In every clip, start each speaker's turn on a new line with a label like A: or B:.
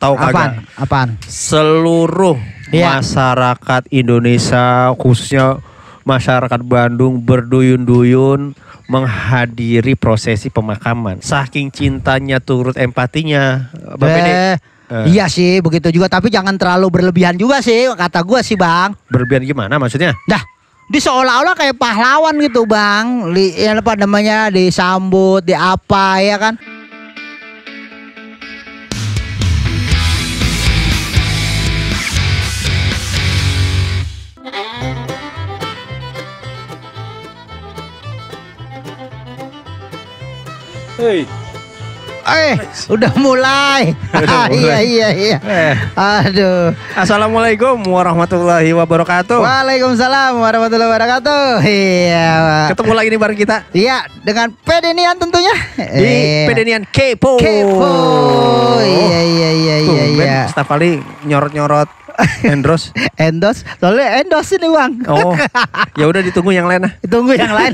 A: Tahu kagak? Apaan? Apaan? Seluruh yeah. masyarakat Indonesia khususnya masyarakat Bandung berduyun-duyun menghadiri prosesi pemakaman. Saking cintanya turut empatinya. Bang eh. Uh. Iya
B: sih, begitu juga. Tapi jangan terlalu berlebihan juga sih, kata gua sih bang.
A: Berlebihan gimana maksudnya? Dah,
B: di seolah-olah kayak pahlawan gitu bang. Li, ya apa namanya, disambut, di apa ya kan?
A: Hei. Eh, udah mulai. udah ah, iya, mulai. iya, iya, iya. Eh. Aduh. Assalamualaikum warahmatullahi wabarakatuh.
B: Waalaikumsalam warahmatullahi wabarakatuh. Iya. Ketemu lagi nih bareng kita. Iya, dengan Pedenian tentunya. Di
A: iya. Pedenian Kepo. Kepo. Iya, iya, iya, iya. Tuh, iya. iya. Staf kali nyorot-nyorot Endros. Endos. Soalnya endos ini uang. Oh. Ya udah ditunggu yang lain lah. Tunggu yang lain.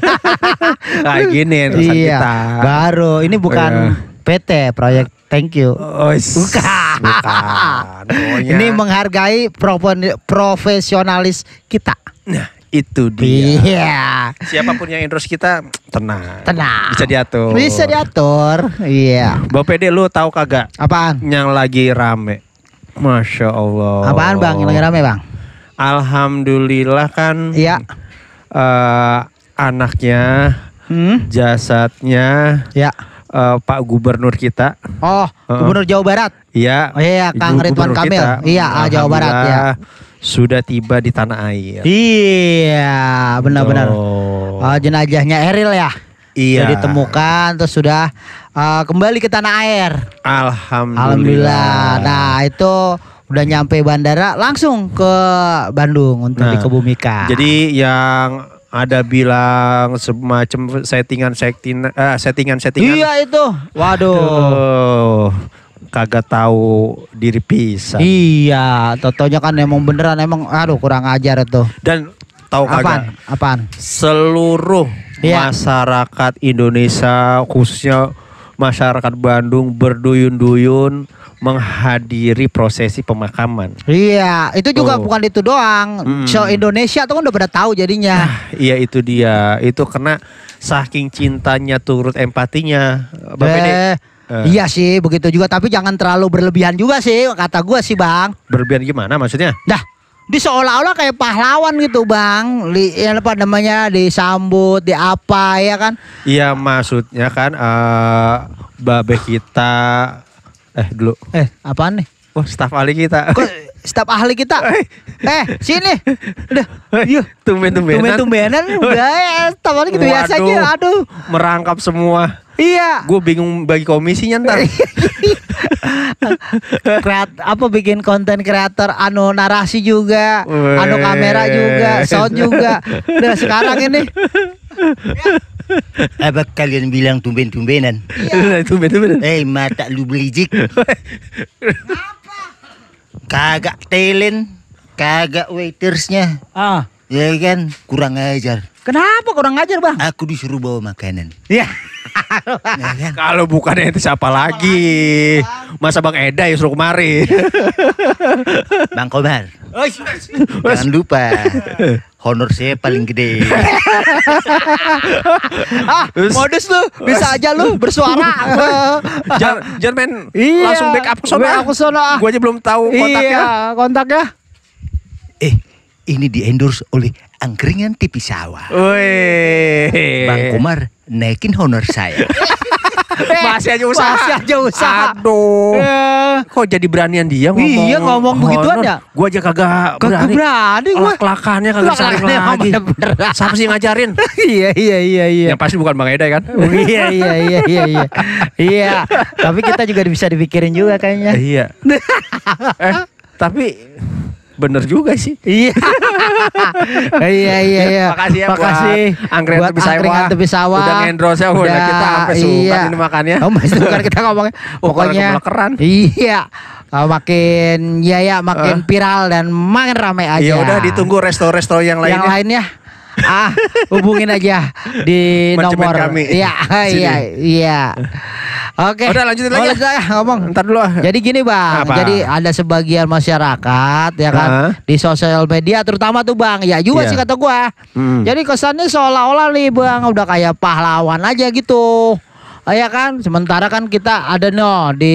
A: nah gini Endrosan iya, kita.
B: Baru. Ini bukan uh. Iya. PT proyek. Thank you. Oh, bukan.
A: bukan. Ini
B: menghargai profesionalis kita. Nah
A: itu dia. Iya. Siapapun yang endorse kita tenang. Tenang. Bisa diatur. Bisa diatur. Iya. Bapak Pede lu tahu kagak? Apaan? Yang lagi rame. Masya Allah. Apaan bang? Yang lagi rame bang? Alhamdulillah kan. Iya. Uh, anaknya, hmm? jasadnya. Iya. Uh, Pak Gubernur kita. Oh, uh, Gubernur Jawa Barat. Iya. Oh iya, iya Kang Ridwan Kamil. Kita, iya, ah, Jawa Barat ya. Sudah tiba di tanah air. Iya, benar-benar. Oh. oh, ah, jenajahnya Eril ya. Iya. Sudah ditemukan
B: terus sudah uh, kembali ke tanah air.
A: Alhamdulillah. Alhamdulillah.
B: Nah, itu udah nyampe bandara langsung ke Bandung untuk nah, dikebumikan.
A: Jadi yang ada bilang semacam settingan setting uh, eh, settingan settingan. Iya itu. Waduh. Aduh kagak tahu diri pisah.
B: Iya, totonya kan emang beneran emang aduh kurang ajar itu.
A: Dan tahu kagak? Apaan? Apaan? Seluruh yeah. masyarakat Indonesia khususnya masyarakat Bandung berduyun-duyun menghadiri prosesi pemakaman.
B: Iya, itu juga oh. bukan itu doang. Hmm. Show Indonesia tuh kan udah pada tahu jadinya. Nah,
A: iya itu dia. Itu karena saking cintanya turut empatinya. Bang eh, Uh. Iya
B: sih, begitu juga. Tapi jangan terlalu berlebihan juga sih, kata gue sih bang.
A: Berlebihan gimana maksudnya? Dah,
B: di seolah-olah kayak pahlawan gitu bang di ya apa namanya disambut di apa ya kan
A: iya maksudnya kan uh, babe kita eh dulu eh apa nih Wah, oh, staf ahli kita. Kok staf ahli kita? eh, sini. Udah. Yuk. Tumben-tumbenan. Tumben-tumbenan udah ya
B: staf ahli gitu biasa aja. Aduh.
A: Merangkap semua. Iya. Gue bingung bagi komisinya ntar.
B: Kreat, apa bikin konten kreator anu narasi juga, Wee. anu kamera juga, sound juga. Udah sekarang ini. Ya. Apa kalian bilang tumben-tumbenan? Iya. Tumben-tumbenan. Eh, hey, mata lu belijik. Kagak telen, kagak waitersnya. Ah. Ya iya kan, kurang ajar. Kenapa kurang ajar bang? Aku disuruh bawa makanan.
A: Iya. ya kan? Kalau bukan itu siapa lagi? Masa Bang Eda yang suruh kemari. Ya. bang Komar.
B: Jangan lupa. Honor saya paling gede.
A: ah, modus lu bisa aja lu bersuara. jangan, jangan main iya, langsung backup aku ke sana. solo. Gua aja belum tahu kontaknya. Iya, kontaknya. Eh, ini di endorse oleh angkringan tipis sawah. Bang Kumar naikin honor saya. Eh, masih aja usaha. Masih aja usaha. Aduh. Eh. Kok jadi beranian dia ngomong. Iya ngomong begitu ya. Gue aja kagak berani. Kagak berani gue. kelakannya kagak saling lagi. Siapa sih ngajarin? iya iya iya iya. Yang pasti bukan Bang Eda kan? iya iya iya
B: iya iya. iya. Tapi kita juga bisa dipikirin juga kayaknya. Iya.
A: eh tapi bener juga sih. Iya iya iya iya. Makasih ya Makasih. buat angkringan buat tepi sawah. tepi sawah. Udah endorse ya, udah, udah ya, kita sampai iya. ini makannya. Oh, masih suka kita ngomongnya. Pokoknya iya. Uh,
B: makin ya ya makin uh. viral dan makin ramai ya aja. Ya udah
A: ditunggu resto-resto yang lainnya. Yang lainnya
B: ah hubungin aja
A: di nomor kami. Iya, iya,
B: iya. Oke. Udah lanjutin lagi. Oh, lanjut ya. ngomong. Ntar dulu. Ah. Jadi gini bang. Apa? Jadi ada sebagian masyarakat ya kan uh-huh. di sosial media terutama tuh bang. Ya juga yeah. sih kata gua. Hmm. Jadi kesannya seolah-olah nih bang udah kayak pahlawan aja gitu. Ya kan, sementara kan kita ada no di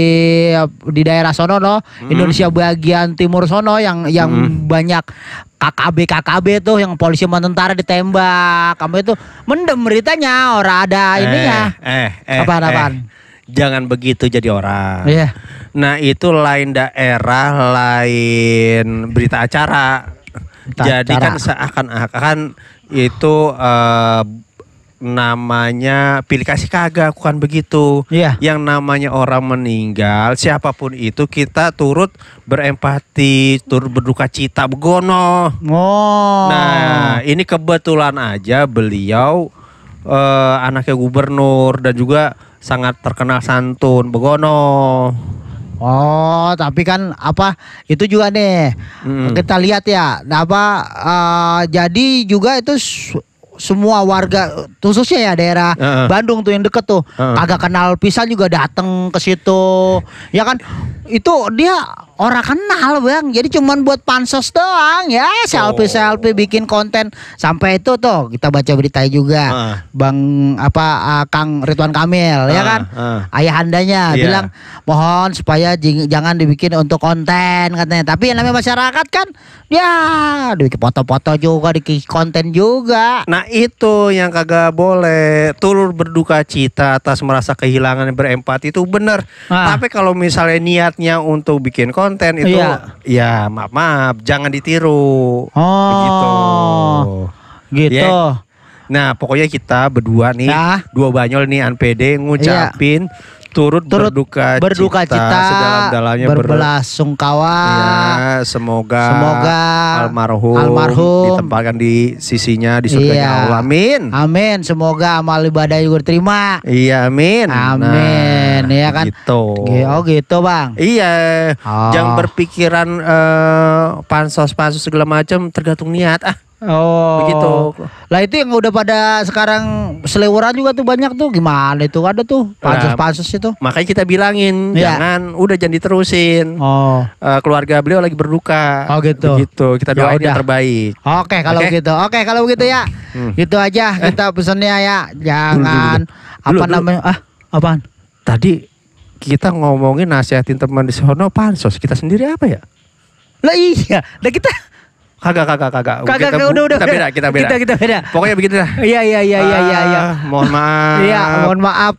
B: di daerah sono no, hmm. Indonesia bagian timur sono yang yang hmm. banyak KKB KKB tuh yang polisi sama tentara ditembak. Kamu itu mendem beritanya, orang ada eh, ininya.
A: Eh, eh, apaan, eh. apaan? Jangan begitu jadi orang. Iya. Yeah. Nah, itu lain daerah, lain berita acara. jadi acara. kan seakan-akan itu uh, namanya pilih kasih kagak bukan begitu. Iya. Yang namanya orang meninggal siapapun itu kita turut berempati, turut berduka cita begono. Oh. Nah, ini kebetulan aja beliau eh, anaknya gubernur dan juga sangat terkenal santun begono.
B: Oh, tapi kan apa itu juga nih hmm. kita lihat ya, nah, apa uh, jadi juga itu semua warga khususnya ya daerah uh -uh. Bandung tuh yang deket tuh uh -uh. agak kenal pisan juga datang ke situ ya kan itu dia orang kenal bang jadi cuman buat pansos doang ya selfie selfie oh. bikin konten sampai itu tuh kita baca berita juga uh. bang apa uh, Kang Ridwan Kamil uh, ya ah, kan uh. ayahandanya yeah. bilang mohon supaya jangan dibikin untuk konten katanya tapi yang namanya masyarakat kan ya dibikin foto-foto juga dikit
A: konten juga nah itu yang kagak boleh turut berduka cita atas merasa kehilangan berempati itu benar. uh. tapi kalau misalnya niatnya untuk bikin konten konten itu iya. ya maaf maaf jangan ditiru. Oh. Begitu. Gitu. Yeah. Nah, pokoknya kita berdua nih, nah. dua banyol nih anpd ngucapin iya turut, turut berduka, berduka cita, cita sedalam-dalamnya berbelasungkawa. Ya, semoga semoga almarhum, almarhum ditempatkan di sisinya di surga ya iya. Allah. Amin.
B: Amin. Semoga amal ibadah juga diterima.
A: Iya, amin. Amin. Nah, ya kan? Gitu. Oh,
B: gitu, Bang.
A: Iya. Oh. Jangan berpikiran eh, pansos-pansos segala macam tergantung niat. Ah, Oh.
B: Begitu. Lah itu yang udah pada sekarang selewuran juga tuh banyak tuh. Gimana itu
A: ada tuh pansus-pansus itu. Makanya kita bilangin yeah. jangan udah jangan diterusin. Oh. Uh, keluarga beliau lagi berduka. Oh gitu. Begitu. Kita ya doain yang terbaik. Oke okay, kalau okay? gitu.
B: Oke okay, kalau begitu ya. Hmm. Gitu aja eh. kita pesannya ya. Jangan dulu, dulu, dulu. apa dulu, namanya?
A: Ah, apaan? Tadi kita ngomongin nasihatin teman di sono pansos. Kita sendiri apa ya? Lah iya. Lah kita Kagak, kagak, kagak. Kagak, kagak, udah, udah. Kita beda, kita beda. Kita, kita beda. Pokoknya begitu lah.
B: Iya, iya, iya, iya, iya. Ya.
A: Mohon maaf. Iya, mohon maaf.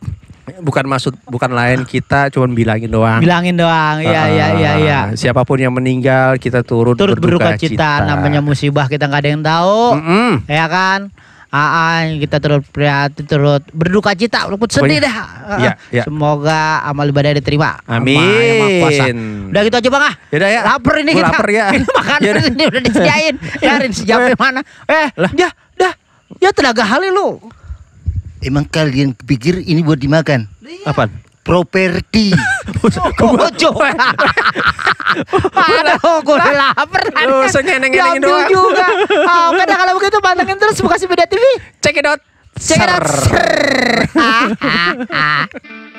A: Bukan maksud, bukan lain kita cuman bilangin doang. Bilangin
B: doang, iya, ah, iya, iya, iya.
A: Siapapun yang meninggal kita turut, turut berduka, cita. cita. Namanya
B: musibah kita nggak ada yang tahu, mm -mm. ya kan? Aa, kita turut prihatin, turut berduka cita, luput sedih dah. Ya, ya. Semoga amal ibadah diterima.
A: Amin. Amal
B: Udah gitu aja bang ah. Yaudah ya. Lapar ini kita. Lapar ya. Ini makanan Yaudah. ini udah disediain. Yarin sejamnya eh. mana? Eh, lah. ya, dah. Ya tenaga halil lu. Emang kalian pikir ini buat dimakan? Apaan? properti. Ojo.
A: Aduh, gue lapar. Lu sengeneng-ngeneng ya doang. juga. Oh, karena kalau
B: begitu pantengin terus buka si Beda TV. Check it out. Check it out.